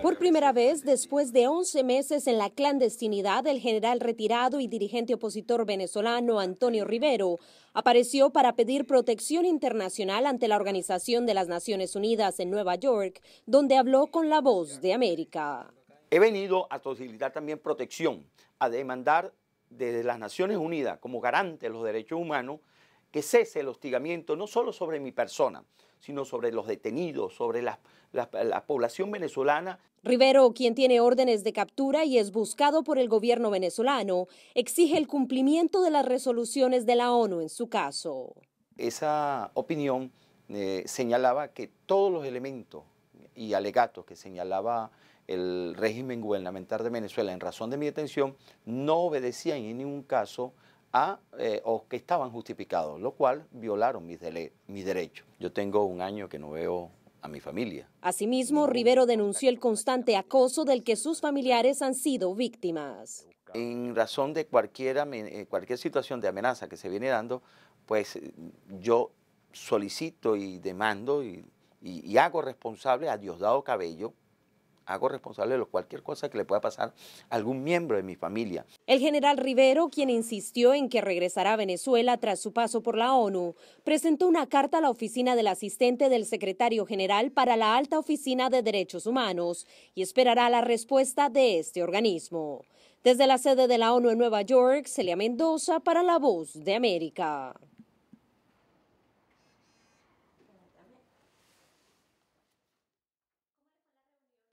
Por primera vez, después de 11 meses en la clandestinidad, el general retirado y dirigente opositor venezolano Antonio Rivero apareció para pedir protección internacional ante la Organización de las Naciones Unidas en Nueva York, donde habló con la voz de América. He venido a solicitar también protección, a demandar desde las Naciones Unidas como garante de los derechos humanos que cese el hostigamiento no solo sobre mi persona, sino sobre los detenidos, sobre la, población venezolana. Rivero, quien tiene órdenes de captura y es buscado por el gobierno venezolano, exige el cumplimiento de las resoluciones de la ONU en su caso. Esa opinión eh, señalaba que todos los elementos y alegatos que señalaba el régimen gubernamental de Venezuela en razón de mi detención no obedecían en ningún caso eh, o que estaban justificados, lo cual violaron mis, mi derechos. Yo tengo un año que no veo a mi familia. Asimismo, Rivero denunció el constante acoso del que sus familiares han sido víctimas. En razón de cualquier, eh, cualquier situación de amenaza que se viene dando, pues eh, yo solicito y demando y hago responsable a Diosdado Cabello hago responsable de cualquier cosa que le pueda pasar a algún miembro de mi familia. El general Rivero, quien insistió en que regresará a Venezuela tras su paso por la ONU, presentó una carta a la oficina del asistente del secretario general para la alta oficina de derechos humanos y esperará la respuesta de este organismo. Desde la sede de la ONU en Nueva York, Celia Mendoza para La Voz de América.